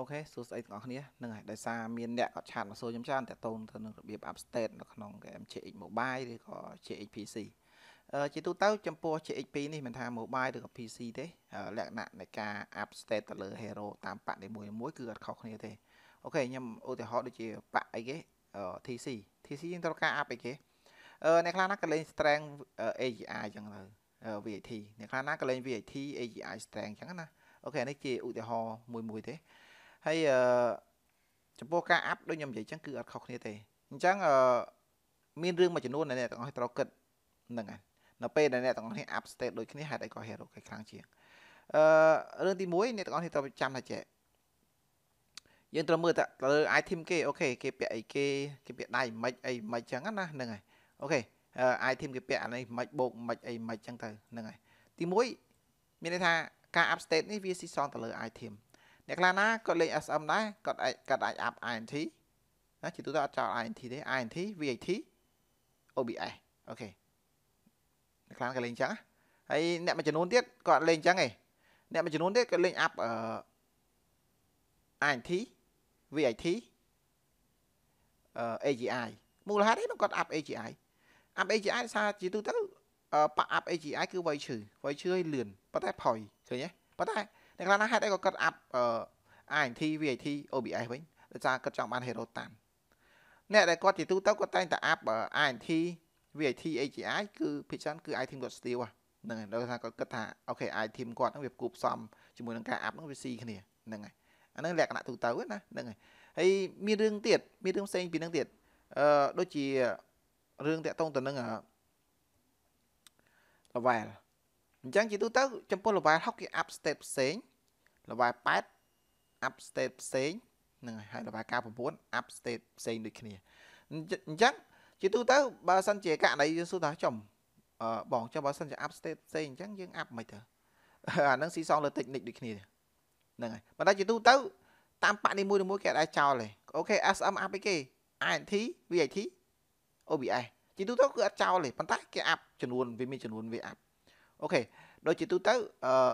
អូខេសួស្តីទាំងអស់គ្នានឹងហើយដោយសារមានអ្នកគាត់ឆាតមកសួរខ្ញុំច្រើនតទៅទៅនឹងរបៀប update នៅក្នុង MCX Mobile ឬក៏ CX PC អឺជាទូទៅចំពោះ CX2 នេះមិនថា mobile ឬក៏ PC ទេលក្ខណៈនៃការ update ទៅលើ hero តាមប៉ាក់នីមួយមួយគឺអត់ខុសគ្នាទេអូខេខ្ញុំឧទាហរណ៍ដូចជាប៉ាក់អីគេ TC TC យើងត្រូវការ up អីគេអឺអ្នកខ្លះណាក៏លេង strength AGI ចឹងទៅ VAT អ្នកខ្លះណាក៏លេង VAT AGI strength ចឹងណាអូខេនេះជាឧទាហរណ៍មួយមួយទេហើយអឺចំពោះការអាប់ដូចខ្ញុំនិយាយចឹងគឺអត់ខុសគ្នាទេ អញ្ចឹងអឺមានរឿងមួយចំនួនដែលអ្នកទាំងអស់ត្រូវគិតហ្នឹងហើយនៅពេលដែលអ្នកទាំងអស់គ្នា up state ដូចគ្នាហេតុអីក៏ hero គេខ្លាំងជាងអឺរឿងទី1អ្នកទាំងអស់គ្នាត្រូវចាំថាចេះយើងត្រូវមើលតើលើ item គេអូខេគេពាក់អីគេគេពាក់ដៃមិនអីមិនចឹងណាហ្នឹងហើយអូខេ item គេពាក់អានេះមិនបោកមិនអីមិនចឹងទៅហ្នឹងហើយទី1មានន័យថាការ up state នេះវាស៊ីសងទៅលើ item អ្នកខ្លះណាគាត់លេង SM ដែរគាត់អាចគាត់អាច up INT ណាជាទូទៅអត់ចោល INT ទេ INT VAT OBS អូខេអ្នកខ្លះគាត់លេងអញ្ចឹងហើយអ្នកមួយចំនួនទៀតគាត់លេងអញ្ចឹងឯងអ្នកមួយចំនួនទៀតគាត់លេង up អឺ INT VAT អឺ AGI មូលហេតុអីគាត់ up AGI up AGI សារជាទូទៅប៉ា up AGI គឺវៃឈឺវៃឈឺឲ្យលឿនប៉ុន្តែផុយឃើញទេប៉ុន្តែអ្នកខ្លះណាហេតុអីក៏គាត់អាប់ INT VAT OBS វិញដោយសារគាត់ចង់បាន hero តាន់អ្នកដែលគាត់ជាទូទៅគាត់តែងតែអាប់ INT VAT AGI គឺភាគច្រើនគឺ item គាត់ steal ហ្នឹងហើយដោយសារគាត់គិតថាអូខេ item គាត់ហ្នឹងវាគូផ្សំជាមួយនឹងការអាប់ហ្នឹងវាស៊ីគ្នាហ្នឹងហើយអាហ្នឹងលក្ខណៈទូទៅណាហ្នឹងហើយហើយមានរឿងទៀតមានរឿងផ្សេងពីហ្នឹងទៀតអឺដូចជារឿងតាក់ទងទៅនឹង level អញ្ចឹងជាទូទៅចំពោះ level 6គេ up step ផ្សេង level 8 up step ផ្សេងនឹងហើយ level 9 up step ផ្សេងដូចគ្នាអញ្ចឹងជាទូទៅបើសិនជាករណីយើងសួរថាចំអឺបងចុះបើសិនជា up step ផ្សេងអញ្ចឹងយើង up មិនទៅអានឹងស៊ីសងលើ technique ដូចគ្នាហ្នឹងហើយប៉ុន្តែជាទូទៅតាមប៉ាក់នីមួយៗគេអត់ដែរចោលទេអូខេ SM up អីគេ INT VIT OBS ជាទូទៅគឺអត់ចោលទេប៉ុន្តែគេ up ចំនួនវាមានចំនួនវា up អូខេដូចជាទូទៅអឺ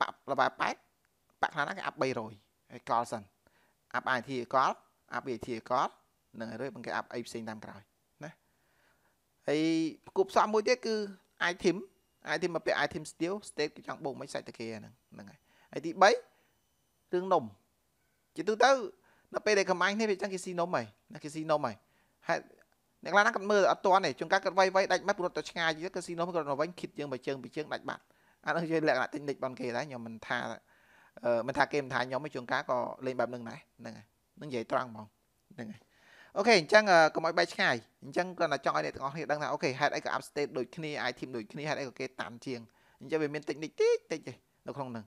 បាក់លបាយ8បាក់ខ្លះណាគេអាប់300ហើយកលសិនអាប់ IT កលអាប់ IT កលនឹងរឿយបង្កអាប់អីផ្សេងតាមក្រោយណាហើយគប់សំមួយទៀតគឺ item item មកពាក់ item steel state គេចង់បូកមិនសាច់តាគេហ្នឹងហ្នឹងហើយហើយទី3រឿងនំជាទូទៅនៅពេលដែលកម្មាញ់នេះវាចឹងគេស៊ីនំហើយណាគេស៊ីនំហើយហើយអ្នកខ្លះហ្នឹងគាត់មើលអត់ទាន់ទេជួនកាលគាត់វាយវាយដាច់បាត់ព្រោះទៅឆ្ងាយទៀតគឺស៊ីណូមគាត់រវែងគិតយើងបើជើងបើជើងដាច់បាត់អានោះជាលក្ខណៈតិចនិចបងគេដែរខ្ញុំមិនថាមិនថាគេមិនថាខ្ញុំទេជួនកាលក៏លេងបែបហ្នឹងដែរហ្នឹងហ្នឹងនិយាយត្រង់ហ្មងហ្នឹងហើយអូខេអញ្ចឹងកុំឲ្យបែកឆ្ងាយអញ្ចឹងគ្រាន់តែចង់ឲ្យអ្នកទាំងអស់គ្នាដឹងថាអូខេហេតុអីក៏ up state ដូចគ្នា item ដូចគ្នាហេតុអីក៏គេតាន់ជាងអញ្ចឹងវាមានតិចនិចតិចតិចទេនៅក្នុងហ្នឹង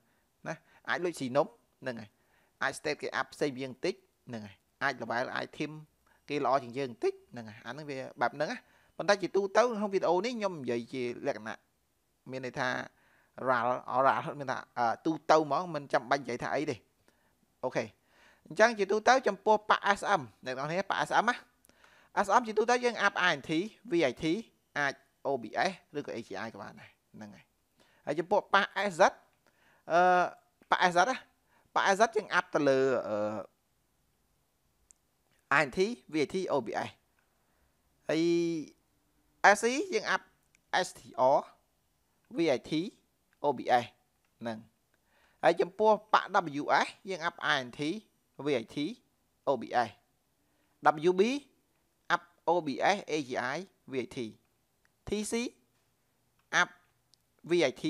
ណាអាចលុចស៊ីនំហ្នឹងហើយអាច state គេ up ផ្សេងវាងតិចហ្នឹងហើយអាច level អាច team គេល្អជាងយើងបន្តិចហ្នឹងអាហ្នឹងវាបែបហ្នឹងណាប៉ុន្តែជាទូទៅក្នុងវីដេអូនេះខ្ញុំនិយាយជាលក្ខណៈមានន័យថា RAL RAL មានថាទូទៅហ្មងមិនចាំបាច់និយាយថាអីទេអូខេអញ្ចឹងជាទូទៅចំពោះប៉ា SM អ្នកនរគ្នាប៉ា SM ណា SM ជាទូទៅយើងអាប់ INT VIT អាច OBS ឬក៏ AGI ក៏បានដែរហ្នឹងហើយហើយចំពោះប៉ា SZ អឺប៉ា SZ ណាប៉ា SZ យើងអាប់ទៅលើអឺ INT VAT OBS ហើយ SC យើងអាប់ STR VAT OBS ហ្នឹងហើយចំពោះប៉ WS យើងអាប់ INT VAT OBS WB អាប់ OBS AGI VAT TC អាប់ VAT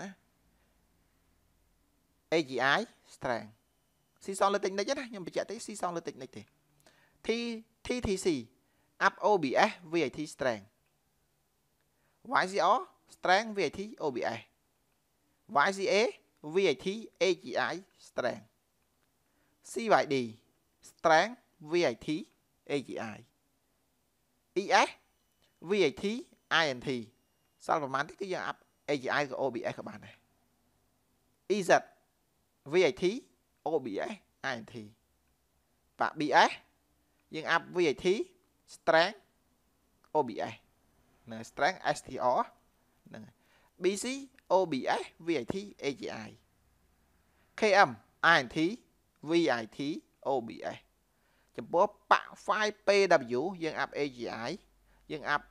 ណា AGI strength si si tịnh tịnh này nhưng mà tới thì thi ស៊ីសងលើតិចនិចណាខ្ញុំបញ្ជាក់ទេស៊ីសងលើតិចនិចទេ T TTC up OBS VAT strength YCO strength VAT OBS YCA VAT AGI strength CYD strength VAT AGI ES VAT INT sao cái សល់ប្រហែលទេគឺយើង up AGI ក៏ OBS ក៏បានដែរ EZ VAT OBS INT បាទ BS យើងអាប់ VAT strength OBS នៅ strength STR ហ្នឹង BC OBS VAT AGI KM INT VIT OBS ចំពោះបាក់ file PW យើងអាប់ AGI យើងអាប់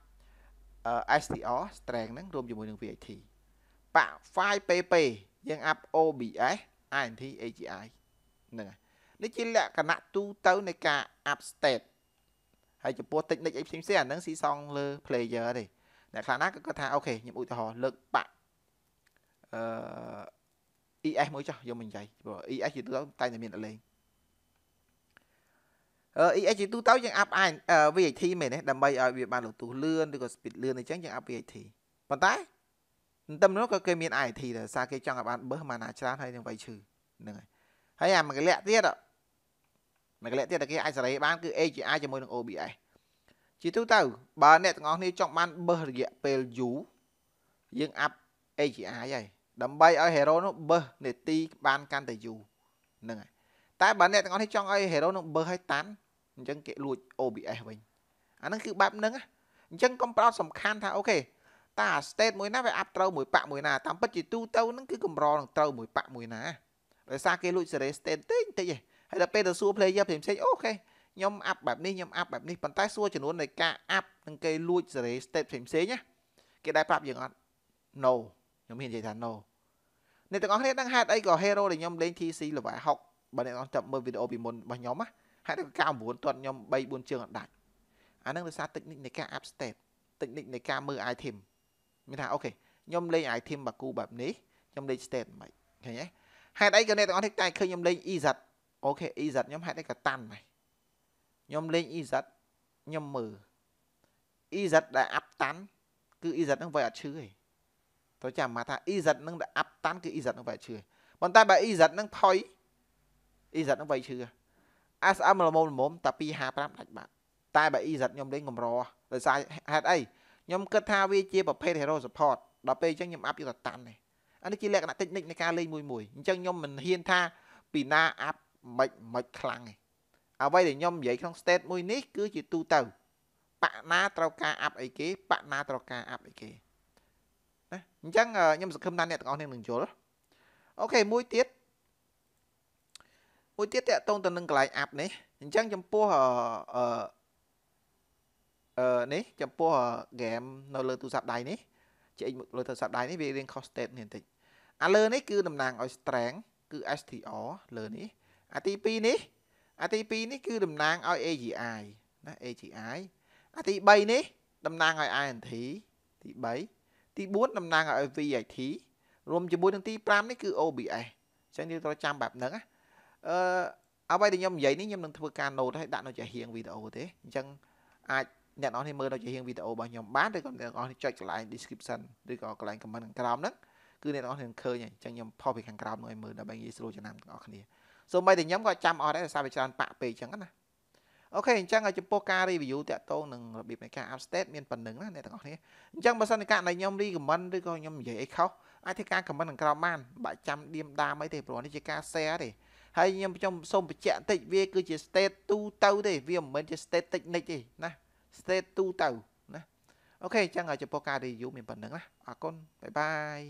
STR strength ហ្នឹងរួមជាមួយនឹង VAT បាក់ file PP យើងអាប់ OBS INT AGI ហ្នឹងហើយនេះជាលក្ខណៈទូទៅនៃការ upstate ហើយចំពោះ technique អីផ្សេងផ្សេងអាហ្នឹងស៊ីសងលើ player ទេអ្នកខ្លះណាក៏គាត់ថាអូខេខ្ញុំឧទាហរណ៍លើកបាក់អឺ ES មួយចោះយកមកនិយាយព្រោះ ES ជាទូទៅតែតែមានតែលេងអឺ ES ជាទូទៅយើង up VAT មែនទេដើម្បីឲ្យវាបានលទូលឿនឬក៏ speed លឿនអញ្ចឹងយើង up VAT ប៉ុន្តែតាមនោះក៏គេមាន IT ដែរសារគេចង់ឲ្យបានបឹះម៉ាណាច្រើនហើយនឹងវៃឈឺហ្នឹងហើយហើយអាមួយកលៈទៀតមួយកលៈទៀតតែគេអាចសេរីបានគឺ AGI ជាមួយនឹង OBS ជាទូទៅបើអ្នកទាំងអស់គ្នាចង់បានបឺសរយៈពេលយូរយើងអាប់ AGI ហើយដើម្បីឲ្យ hero នោះបឺសនេតិបានកាន់តែយូរហ្នឹងហើយតែបើអ្នកទាំងអស់គ្នាចង់ឲ្យ hero នោះបឺសឲ្យតាន់អញ្ចឹងគេលួច OBS វិញអាហ្នឹងគឺបែបហ្នឹងអញ្ចឹងកុំប្រោតសំខាន់ថាអូខេតា state មួយណាវាអាប់ត្រូវមួយប៉មួយណាតាមពិតជាទូទៅហ្នឹងគឺកម្រនឹងត្រូវមួយប៉មួយណាដោយសារគេលួចសេរី state តិចតិចឯងហើយដល់ពេលទៅសួរ player ផ្សេងផ្សេងអូខេខ្ញុំអាប់បែបនេះខ្ញុំអាប់បែបនេះប៉ុន្តែសួរចំនួននៃការអាប់នឹងគេលួចសេរី state ផ្សេងផ្សេងណាគេដែរប្រាប់យើងអត់ no ខ្ញុំហ៊ាននិយាយថា no អ្នកទាំងអស់គ្នាដឹងហេតុអីក៏ hero ដែលខ្ញុំលេង TC ល្បែ60បើអ្នកទាំងអស់ចាប់មើលវីដេអូពីមុនរបស់ខ្ញុំណាហេតុការ9ទាត់ខ្ញុំ3 4ជើងអត់ដាច់អានឹងដោយសារ technique នៃការ up step technique នៃការមើល item មានថាអូខេខ្ញុំលេង item បាគូបែបនេះខ្ញុំលេង state មិនឃើញទេហេតុអីក៏អ្នកទាំងអស់នេះតែឃើញខ្ញុំលេង EZ អូខេ EZ ខ្ញុំហេតុអីក៏តាន់ម៉េចខ្ញុំលេង EZ ខ្ញុំមើល EZ ដែលអាប់តាន់គឺ EZ នឹងវាយអត់ឈឺទេតើចាំមកថា EZ នឹងដែលអាប់តាន់គឺ EZ នឹងវាយឈឺប៉ុន្តែបើ EZ នឹងផុយ EZ នឹងវាយឈឺ SM ល្មមល្មមតែ255ដាច់បាត់តែបើ EZ ខ្ញុំលេងកម្រដោយសារហេតុអីខ្ញុំគិតថាវាជាប្រភេទ hero support ដល់ពេលអញ្ចឹងខ្ញុំអាប់យកតាន់ទេអានេះជាលក្ខណៈតិចនិចនៃការលេងមួយមួយអញ្ចឹងខ្ញុំមិនហ៊ានថាពីណាអាប់មិនមិនខ្លាំងទេអ្វីដែលខ្ញុំនិយាយក្នុង state មួយនេះគឺជាទូទៅបាក់ណាត្រូវការអាប់អីគេបាក់ណាត្រូវការអាប់អីគេណាអញ្ចឹងខ្ញុំសង្ឃឹមថាអ្នកទាំងអស់គ្នានឹងយល់អូខេមួយទៀតមួយទៀតតកតងទៅនឹងកន្លែងអាប់នេះអញ្ចឹងចំពោះអឺអឺនេះចំពោះហ្គេមនៅលើទូរស័ព្ទដៃនេះចេញលើទៅសប្តាហ៍នេះវារៀង cost state នេះបន្តិចអាលើនេះគឺតំណាងឲ្យ strength គឺ STR លើនេះអាទី2នេះអាទី2នេះគឺតំណាងឲ្យ AGI ណា AGI អាទី3នេះតំណាងឲ្យ INT ទី3ទី4តំណាងឲ្យ VIT រួមជាមួយនឹងទី5នេះគឺ OBS អញ្ចឹងយើងត្រូវចាំបែបហ្នឹងណាអឺអ្វីដែលខ្ញុំនិយាយនេះខ្ញុំនឹងធ្វើការ note ឲ្យដាក់នៅជាហៀងវីដេអូទេអញ្ចឹងអាចអ្នកនរនេះមើលនៅជារៀងវីដេអូរបស់ខ្ញុំបានឬក៏អ្នកនរនេះចុចកន្លែង description ឬក៏កន្លែង comment ខាងក្រោមហ្នឹងគឺអ្នកនរនេះឃើញហើយអញ្ចឹងខ្ញុំផុសពីខាងក្រោមនោះឲ្យមើលដើម្បីងាយស្រួលចំណាំទាំងអស់គ្នាសូម្បីតែខ្ញុំក៏ចាំអត់ដែរដោយសារវាច្រើនបាក់ពេកអញ្ចឹងណាអូខេអញ្ចឹងចំពោះការ review តាក់ទងនឹងរបៀបនៃការ update មានប៉ុណ្្នឹងណាអ្នកទាំងអស់គ្នាអញ្ចឹងបើសិនជាករណីខ្ញុំ recommend ឬក៏ខ្ញុំនិយាយអីខុសអាចធ្វើការ comment ខាងក្រោមបានបាក់ចាំឌៀមដាមអីទេព្រោះនេះជាការ share ទេហើយខ្ញុំខ្ញុំសូមបញ្ជាក់បន្តិចវាគឺជា state ទូទៅទេវាមិនមែនជា state តិចនិចទេណា straight to ទៅណាអូខេអញ្ចឹងចំពោះការ review មានប៉ុណ្្នឹងណាអរគុណបាយបាយ